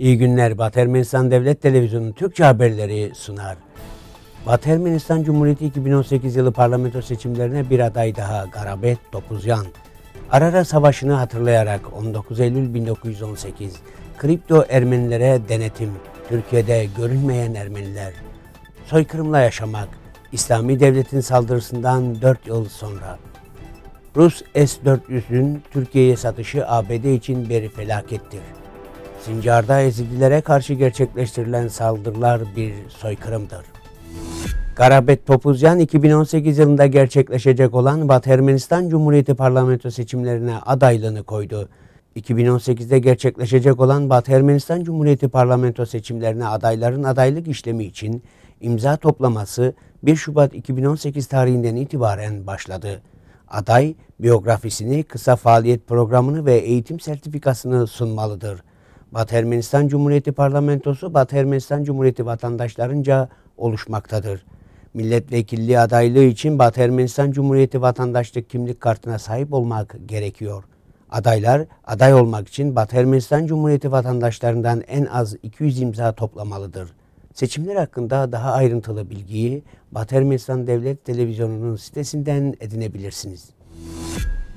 İyi günler. Batı Ermenistan Devlet Televizyonu Türkçe haberleri sunar. Batı Ermenistan Cumhuriyeti 2018 yılı parlamento seçimlerine bir aday daha Garabet Dokuzyan. Arara Savaşı'nı hatırlayarak 19 Eylül 1918 Kripto Ermenilere denetim, Türkiye'de görünmeyen Ermeniler, soykırımla yaşamak, İslami Devlet'in saldırısından 4 yıl sonra. Rus S-400'ün Türkiye'ye satışı ABD için bir felakettir. Sincar'da Ezidilere karşı gerçekleştirilen saldırılar bir soykırımdır. Garabet Topuzyan 2018 yılında gerçekleşecek olan Batı Ermenistan Cumhuriyeti parlamento seçimlerine adaylığını koydu. 2018'de gerçekleşecek olan Batı Ermenistan Cumhuriyeti parlamento seçimlerine adayların adaylık işlemi için imza toplaması 1 Şubat 2018 tarihinden itibaren başladı. Aday biyografisini, kısa faaliyet programını ve eğitim sertifikasını sunmalıdır. Batı Ermenistan Cumhuriyeti Parlamentosu Batı Ermenistan Cumhuriyeti vatandaşlarınca oluşmaktadır. Milletvekilliği adaylığı için Batı Ermenistan Cumhuriyeti vatandaşlık kimlik kartına sahip olmak gerekiyor. Adaylar aday olmak için Batı Ermenistan Cumhuriyeti vatandaşlarından en az 200 imza toplamalıdır. Seçimler hakkında daha ayrıntılı bilgiyi Batı Ermenistan Devlet Televizyonu'nun sitesinden edinebilirsiniz.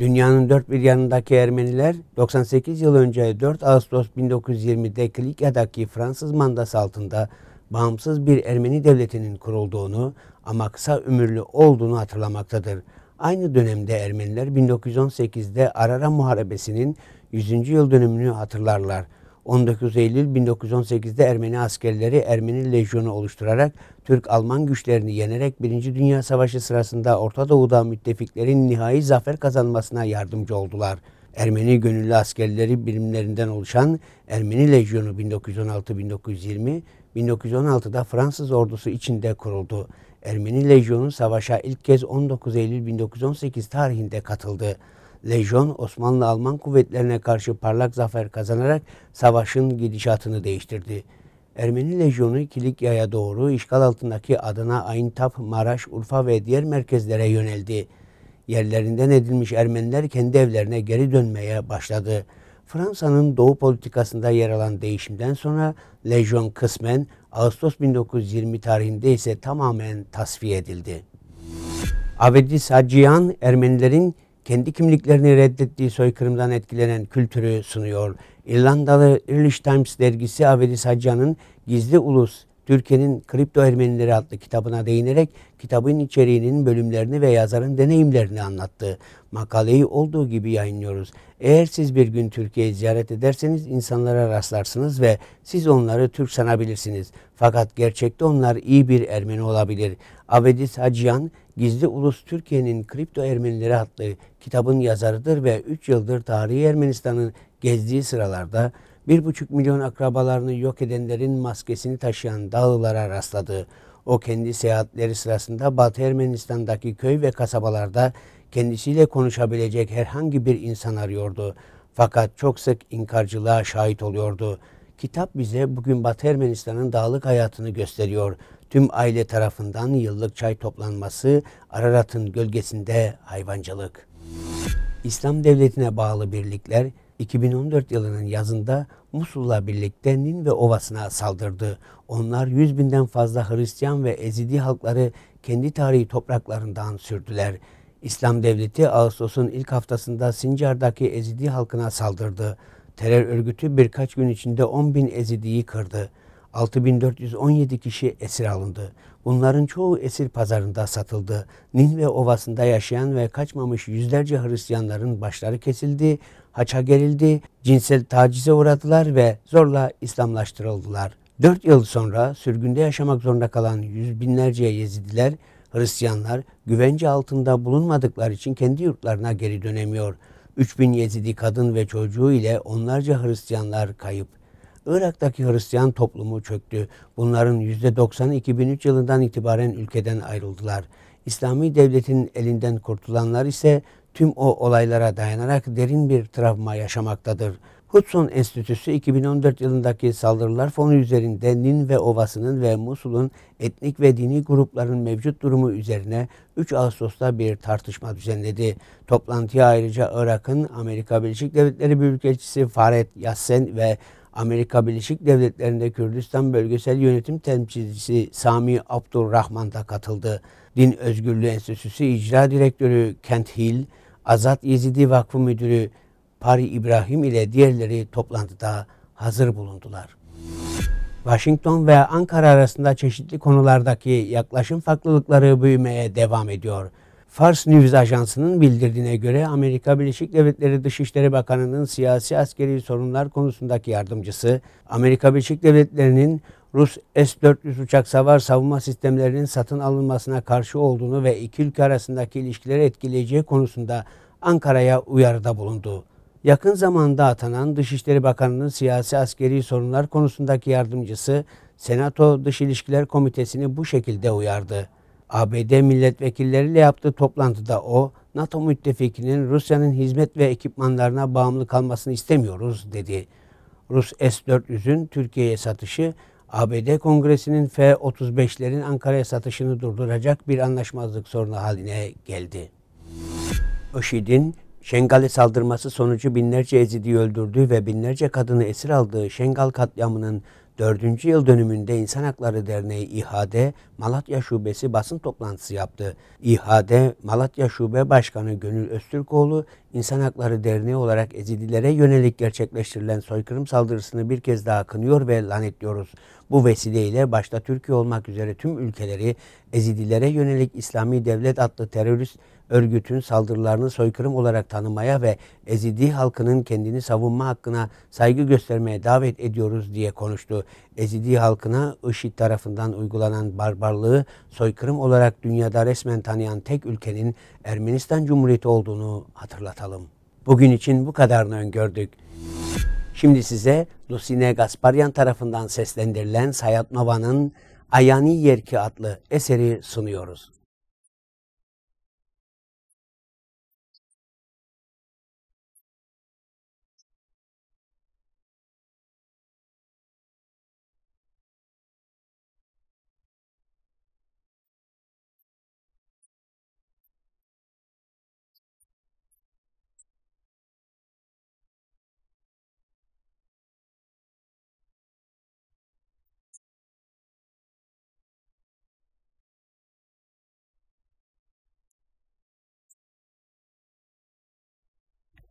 Dünyanın dört bir yanındaki Ermeniler 98 yıl önce 4 Ağustos 1920'de Kilikya'daki Fransız mandası altında bağımsız bir Ermeni devletinin kurulduğunu ama kısa ömürlü olduğunu hatırlamaktadır. Aynı dönemde Ermeniler 1918'de Arara Muharebesi'nin 100. yıl dönümünü hatırlarlar. 19 Eylül 1918'de Ermeni askerleri Ermeni lejyonu oluşturarak Türk-Alman güçlerini yenerek Birinci Dünya Savaşı sırasında Orta Doğu'da müttefiklerin nihai zafer kazanmasına yardımcı oldular. Ermeni gönüllü askerleri birimlerinden oluşan Ermeni Lejyonu 1916-1920, 1916'da Fransız ordusu içinde kuruldu. Ermeni Lejyonu savaşa ilk kez 19 Eylül 1918 tarihinde katıldı lejyon Osmanlı-Alman kuvvetlerine karşı parlak zafer kazanarak savaşın gidişatını değiştirdi. Ermeni lejyonu Kilikya'ya doğru işgal altındaki Adana, Ayntap, Maraş, Urfa ve diğer merkezlere yöneldi. Yerlerinden edilmiş Ermeniler kendi evlerine geri dönmeye başladı. Fransa'nın doğu politikasında yer alan değişimden sonra lejyon kısmen Ağustos 1920 tarihinde ise tamamen tasfiye edildi. Abedi Saciyan Ermenilerin kendi kimliklerini reddettiği soykırımdan etkilenen kültürü sunuyor. İrlandalı Irish Times dergisi Avedi Sacca'nın Gizli Ulus Türkiye'nin Kripto Ermenileri adlı kitabına değinerek kitabın içeriğinin bölümlerini ve yazarın deneyimlerini anlattığı makaleyi olduğu gibi yayınlıyoruz. Eğer siz bir gün Türkiye'yi ziyaret ederseniz insanlara rastlarsınız ve siz onları Türk sanabilirsiniz. Fakat gerçekte onlar iyi bir Ermeni olabilir. Avedis Hacıyan, Gizli Ulus Türkiye'nin Kripto Ermenileri adlı kitabın yazarıdır ve 3 yıldır tarihi Ermenistan'ın gezdiği sıralarda bir buçuk milyon akrabalarını yok edenlerin maskesini taşıyan Dağlılara rastladı. O kendi seyahatleri sırasında Batı Ermenistan'daki köy ve kasabalarda kendisiyle konuşabilecek herhangi bir insan arıyordu. Fakat çok sık inkarcılığa şahit oluyordu. Kitap bize bugün Batı Ermenistan'ın dağlık hayatını gösteriyor. Tüm aile tarafından yıllık çay toplanması, Ararat'ın gölgesinde hayvancılık. İslam devletine bağlı birlikler 2014 yılının yazında Musul'la birlikte Nin ve Ovası'na saldırdı. Onlar 100 binden fazla Hristiyan ve Ezidi halkları kendi tarihi topraklarından sürdüler. İslam Devleti Ağustos'un ilk haftasında Sincar'daki Ezidi halkına saldırdı. Terör örgütü birkaç gün içinde 10 bin Ezidi'yi kırdı. 6417 kişi esir alındı. Bunların çoğu esir pazarında satıldı. Ninve Ovası'nda yaşayan ve kaçmamış yüzlerce Hristiyanların başları kesildi, haça gerildi, cinsel tacize uğradılar ve zorla İslamlaştırıldılar. Dört yıl sonra sürgünde yaşamak zorunda kalan yüz binlerce Yezidiler, Hristiyanlar güvence altında bulunmadıkları için kendi yurtlarına geri dönemiyor. 3000 Yezidi kadın ve çocuğu ile onlarca Hristiyanlar kayıp. Irak'taki Hristiyan toplumu çöktü. Bunların %90'ı 2003 yılından itibaren ülkeden ayrıldılar. İslami devletin elinden kurtulanlar ise tüm o olaylara dayanarak derin bir travma yaşamaktadır. Hudson Enstitüsü 2014 yılındaki saldırılar fonu üzerinde Nin ve Ovası'nın ve Musul'un etnik ve dini grupların mevcut durumu üzerine 3 Ağustos'ta bir tartışma düzenledi. Toplantıya ayrıca Irak'ın Amerika Birleşik Devletleri Büyükelçisi Faret Yassen ve Amerika Birleşik Devletleri'nde Kürdistan Bölgesel Yönetim Temsilcisi Sami Abdurrahman da katıldı. Din Özgürlüğü Enstitüsü İcra Direktörü Kent Hill, Azat Yezidi Vakfı Müdürü Pari İbrahim ile diğerleri toplantıda hazır bulundular. Washington ve Ankara arasında çeşitli konulardaki yaklaşım farklılıkları büyümeye devam ediyor. Fars News Ajansı'nın bildirdiğine göre Amerika Birleşik Devletleri Dışişleri Bakanı'nın siyasi askeri sorunlar konusundaki yardımcısı, Amerika Birleşik Devletleri'nin Rus S-400 uçak savar savunma sistemlerinin satın alınmasına karşı olduğunu ve iki ülke arasındaki ilişkileri etkileyeceği konusunda Ankara'ya uyarıda bulundu. Yakın zamanda atanan Dışişleri Bakanı'nın siyasi askeri sorunlar konusundaki yardımcısı, Senato Dış İlişkiler Komitesi'ni bu şekilde uyardı. ABD milletvekilleriyle yaptığı toplantıda o, NATO müttefikinin Rusya'nın hizmet ve ekipmanlarına bağımlı kalmasını istemiyoruz dedi. Rus S-400'ün Türkiye'ye satışı ABD Kongresi'nin F-35'lerin Ankara'ya satışını durduracak bir anlaşmazlık sorunu haline geldi. IŞİD'in Şengal'e saldırması sonucu binlerce Ezidi'yi öldürdüğü ve binlerce kadını esir aldığı Şengal katliamının Dördüncü yıl dönümünde İnsan Hakları Derneği İHADE Malatya Şubesi basın toplantısı yaptı. İHADE Malatya Şube Başkanı Gönül Öztürkoğlu, İnsan Hakları Derneği olarak ezidilere yönelik gerçekleştirilen soykırım saldırısını bir kez daha kınıyor ve lanetliyoruz. Bu vesileyle başta Türkiye olmak üzere tüm ülkeleri Ezidilere yönelik İslami Devlet adlı terörist örgütün saldırılarını soykırım olarak tanımaya ve Ezidi halkının kendini savunma hakkına saygı göstermeye davet ediyoruz diye konuştu. Ezidi halkına IŞİD tarafından uygulanan barbarlığı soykırım olarak dünyada resmen tanıyan tek ülkenin Ermenistan Cumhuriyeti olduğunu hatırlatalım. Bugün için bu kadarını öngördük. Şimdi size Lucine Gasparyan tarafından seslendirilen Sayat Nova'nın Ayani Yerki adlı eseri sunuyoruz.